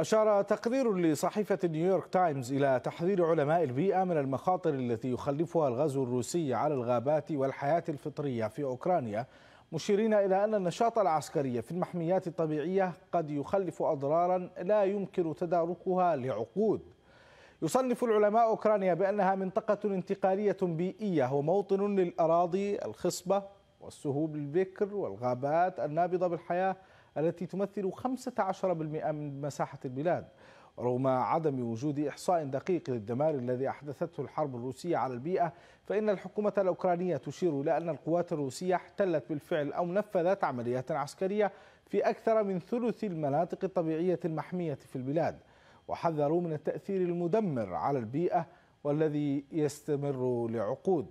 أشار تقرير لصحيفة نيويورك تايمز إلى تحذير علماء البيئة من المخاطر التي يخلفها الغزو الروسي على الغابات والحياة الفطرية في أوكرانيا مشيرين إلى أن النشاط العسكري في المحميات الطبيعية قد يخلف أضرارا لا يمكن تداركها لعقود يصنف العلماء أوكرانيا بأنها منطقة انتقالية بيئية وموطن للأراضي الخصبة والسهوب البكر والغابات النابضة بالحياة التي تمثل 15% من مساحة البلاد رغم عدم وجود إحصاء دقيق للدمار الذي أحدثته الحرب الروسية على البيئة فإن الحكومة الأوكرانية تشير إلى أن القوات الروسية احتلت بالفعل أو نفذت عمليات عسكرية في أكثر من ثلث المناطق الطبيعية المحمية في البلاد وحذروا من التأثير المدمر على البيئة والذي يستمر لعقود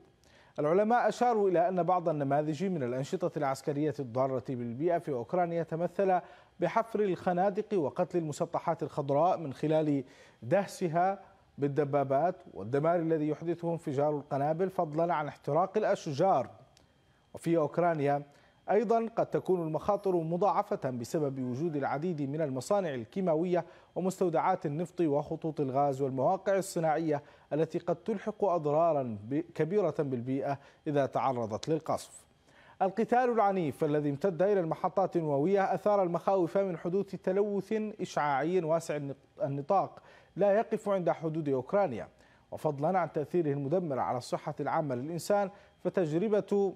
العلماء أشاروا إلى أن بعض النماذج من الأنشطة العسكرية الضارة بالبيئة في أوكرانيا تمثل بحفر الخنادق وقتل المسطحات الخضراء من خلال دهسها بالدبابات والدمار الذي يحدثه انفجار القنابل فضلا عن احتراق الأشجار وفي أوكرانيا أيضا قد تكون المخاطر مضاعفة بسبب وجود العديد من المصانع الكيماوية ومستودعات النفط وخطوط الغاز والمواقع الصناعية التي قد تلحق أضرارا كبيرة بالبيئة إذا تعرضت للقصف القتال العنيف الذي امتد إلى المحطات النووية أثار المخاوف من حدوث تلوث إشعاعي واسع النطاق لا يقف عند حدود أوكرانيا وفضلا عن تأثيره المدمر على الصحة العامة للإنسان فتجربة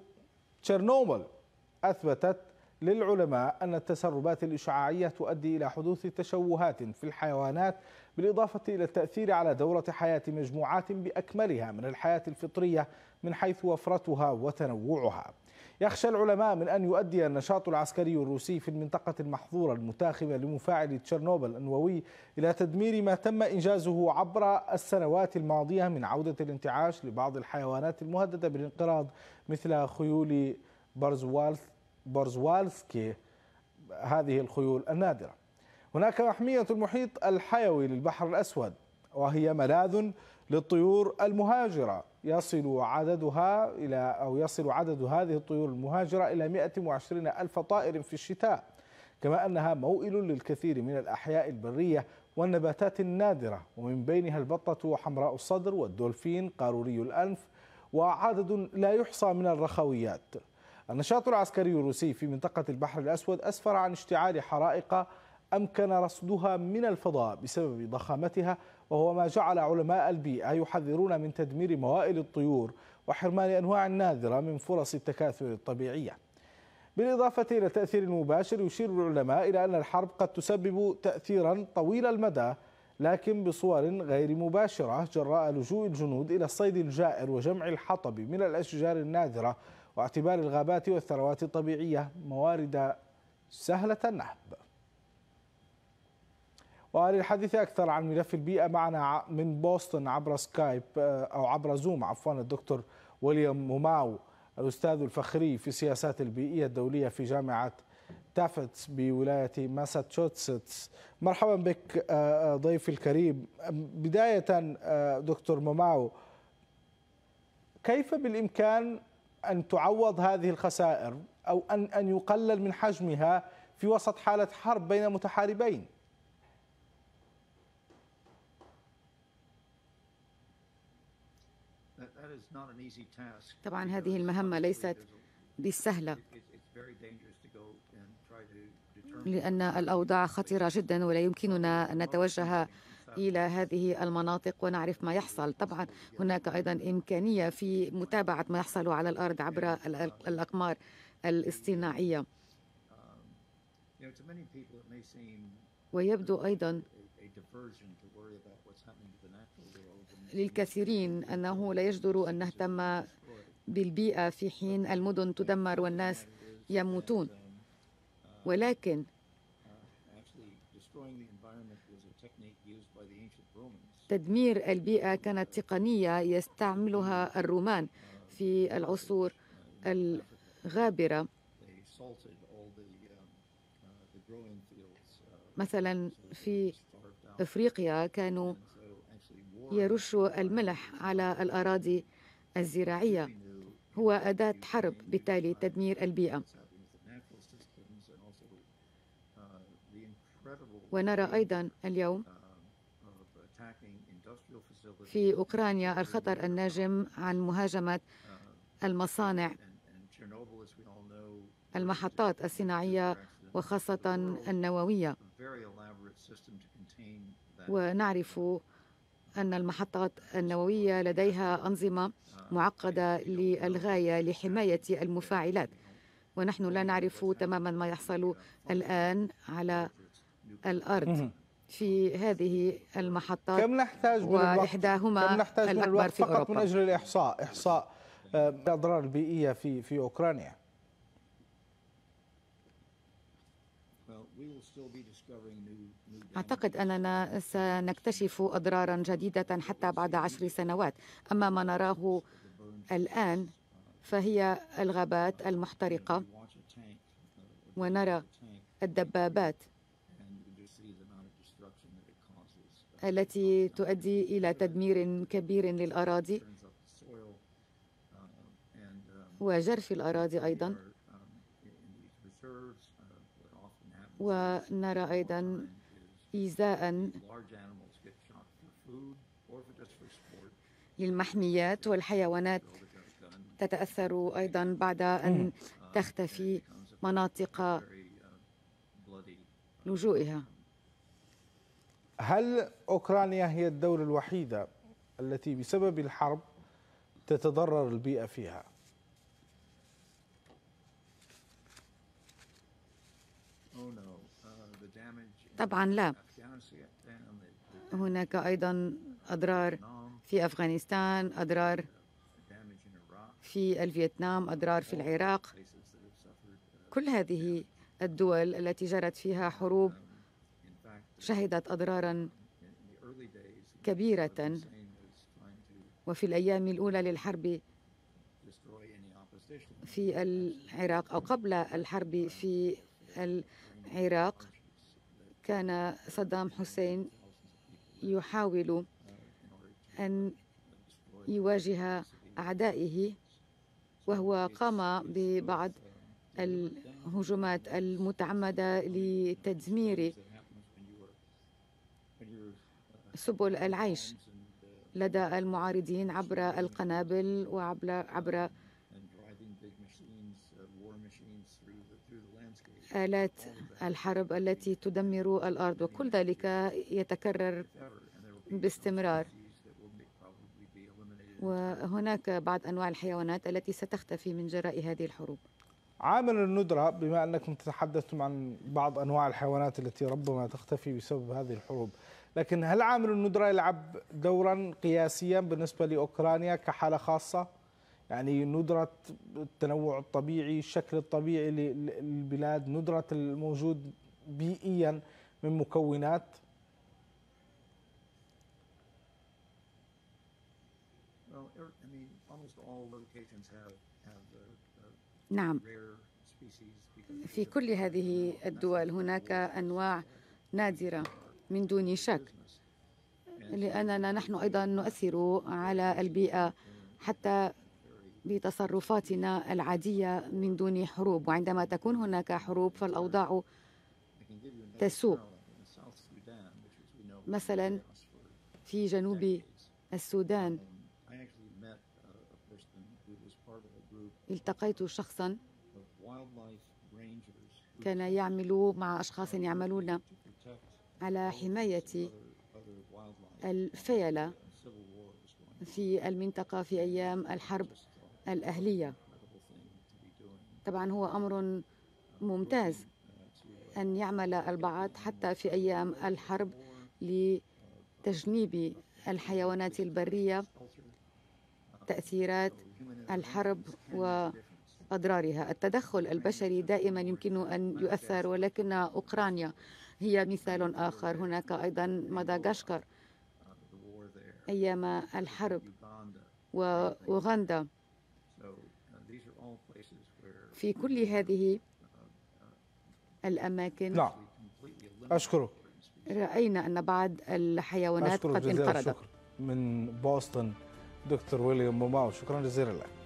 تشيرنوبل أثبتت للعلماء أن التسربات الإشعاعية تؤدي إلى حدوث تشوهات في الحيوانات بالإضافة إلى التأثير على دورة حياة مجموعات بأكملها من الحياة الفطرية من حيث وفرتها وتنوعها يخشى العلماء من أن يؤدي النشاط العسكري الروسي في المنطقة المحظورة المتاخمة لمفاعل تشيرنوبل النووي إلى تدمير ما تم إنجازه عبر السنوات الماضية من عودة الانتعاش لبعض الحيوانات المهددة بالانقراض مثل خيول برزوالسكي هذه الخيول النادرة هناك محمية المحيط الحيوي للبحر الأسود وهي ملاذ للطيور المهاجرة يصل عددها إلى أو يصل عدد هذه الطيور المهاجرة إلى 120 ألف طائر في الشتاء كما أنها موئل للكثير من الأحياء البرية والنباتات النادرة ومن بينها البطة وحمراء الصدر والدولفين قاروري الأنف وعدد لا يحصى من الرخويات النشاط العسكري الروسي في منطقة البحر الأسود أسفر عن اشتعال حرائق أمكن رصدها من الفضاء بسبب ضخامتها وهو ما جعل علماء البيئة يحذرون من تدمير موائل الطيور وحرمان أنواع نادرة من فرص التكاثر الطبيعية بالإضافة إلى التأثير المباشر يشير العلماء إلى أن الحرب قد تسبب تأثيرا طويل المدى لكن بصور غير مباشرة جراء لجوء الجنود إلى الصيد الجائر وجمع الحطب من الأشجار النادرة واعتبار الغابات والثروات الطبيعية موارد سهلة النهب وللحديث أكثر عن ملف البيئة معنا من بوسطن عبر سكايب آه، أو عبر زوم عفوا الدكتور ويليام موماو الأستاذ الفخري في السياسات البيئية الدولية في جامعة تافتس بولاية ماساتشوستس مرحبا بك آه، آه، ضيفي الكريم بداية دكتور موماو كيف بالإمكان أن تعوض هذه الخسائر أو أن أن يقلل من حجمها في وسط حالة حرب بين متحاربين طبعا هذه المهمة ليست بالسهلة لأن الأوضاع خطيرة جدا ولا يمكننا أن نتوجه إلى هذه المناطق ونعرف ما يحصل طبعا هناك أيضا إمكانية في متابعة ما يحصل على الأرض عبر الأقمار الاصطناعية ويبدو أيضا للكثيرين أنه لا يجدر أن نهتم بالبيئة في حين المدن تدمر والناس يموتون ولكن تدمير البيئة كانت تقنية يستعملها الرومان في العصور الغابرة مثلا في افريقيا كانوا يرشوا الملح على الاراضي الزراعيه هو اداه حرب بالتالي تدمير البيئه ونرى ايضا اليوم في أوكرانيا الخطر الناجم عن مهاجمة المصانع المحطات الصناعية وخاصة النووية ونعرف أن المحطات النووية لديها أنظمة معقدة للغاية لحماية المفاعلات ونحن لا نعرف تماما ما يحصل الآن على الأرض في هذه المحطات كم نحتاج من الوقت؟ وإحداهما كم نحتاج الأكبر من الوقت في فقط أوروبا. من أجل الإحصاء إحصاء الأضرار آه، البيئية في في أوكرانيا أعتقد أننا سنكتشف أضرارا جديدة حتى بعد عشر سنوات أما ما نراه الآن فهي الغابات المحترقة ونرى الدبابات التي تؤدي إلى تدمير كبير للأراضي وجرف الأراضي أيضا ونرى أيضا إيذاء للمحميات والحيوانات تتأثر أيضا بعد أن تختفي مناطق لجوئها هل أوكرانيا هي الدولة الوحيدة التي بسبب الحرب تتضرر البيئة فيها طبعا لا هناك أيضا أضرار في أفغانستان أضرار في الفيتنام أضرار في العراق كل هذه الدول التي جرت فيها حروب شهدت أضرارا كبيرة وفي الأيام الأولى للحرب في العراق أو قبل الحرب في العراق كان صدام حسين يحاول أن يواجه أعدائه وهو قام ببعض الهجومات المتعمدة لتدمير سبل العيش لدى المعارضين عبر القنابل وعبر عبر آلات الحرب التي تدمر الأرض وكل ذلك يتكرر باستمرار وهناك بعض أنواع الحيوانات التي ستختفي من جراء هذه الحروب عامل الندرة بما أنكم تتحدثتم عن بعض أنواع الحيوانات التي ربما تختفي بسبب هذه الحروب لكن هل عامل الندره يلعب دورا قياسيا بالنسبه لاوكرانيا كحاله خاصه؟ يعني ندره التنوع الطبيعي، الشكل الطبيعي للبلاد، ندره الموجود بيئيا من مكونات er, uh, uh, نعم في كل هذه الدول هناك انواع نادره من دون شك لأننا نحن أيضا نؤثر على البيئة حتى بتصرفاتنا العادية من دون حروب وعندما تكون هناك حروب فالأوضاع تسوء مثلا في جنوب السودان التقيت شخصا كان يعمل مع أشخاص يعملون على حماية الفيلة في المنطقة في أيام الحرب الأهلية طبعا هو أمر ممتاز أن يعمل البعض حتى في أيام الحرب لتجنيب الحيوانات البرية تأثيرات الحرب وأضرارها التدخل البشري دائما يمكن أن يؤثر ولكن أوكرانيا هي مثال آخر هناك أيضا مدغشقر أيام الحرب وأوغندا في كل هذه الأماكن نعم أشكرك رأينا أن بعض الحيوانات قد انقرضت من بوسطن دكتور ويليام موماو شكرا جزيلا لك